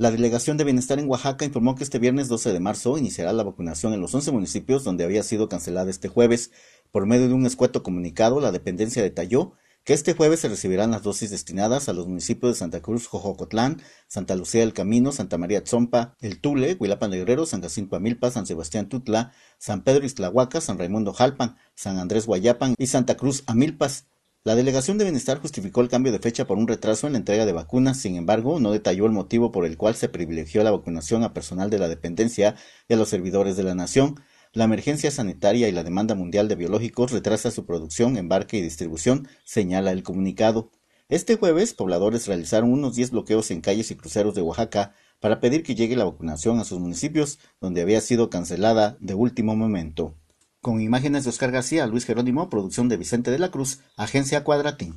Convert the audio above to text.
La Delegación de Bienestar en Oaxaca informó que este viernes 12 de marzo iniciará la vacunación en los 11 municipios donde había sido cancelada este jueves. Por medio de un escueto comunicado, la dependencia detalló que este jueves se recibirán las dosis destinadas a los municipios de Santa Cruz, Jojocotlán, Santa Lucía del Camino, Santa María Tzompa, El Tule, Huilapan de Guerrero, San Jacinto Amilpas, San Sebastián Tutla, San Pedro Iztlahuaca, San Raimundo Jalpan, San Andrés Guayapan y Santa Cruz Amilpas. La Delegación de Bienestar justificó el cambio de fecha por un retraso en la entrega de vacunas, sin embargo, no detalló el motivo por el cual se privilegió la vacunación a personal de la dependencia y a los servidores de la nación. La emergencia sanitaria y la demanda mundial de biológicos retrasa su producción, embarque y distribución, señala el comunicado. Este jueves, pobladores realizaron unos 10 bloqueos en calles y cruceros de Oaxaca para pedir que llegue la vacunación a sus municipios, donde había sido cancelada de último momento. Con imágenes de Oscar García, Luis Jerónimo, producción de Vicente de la Cruz, Agencia Cuadratín.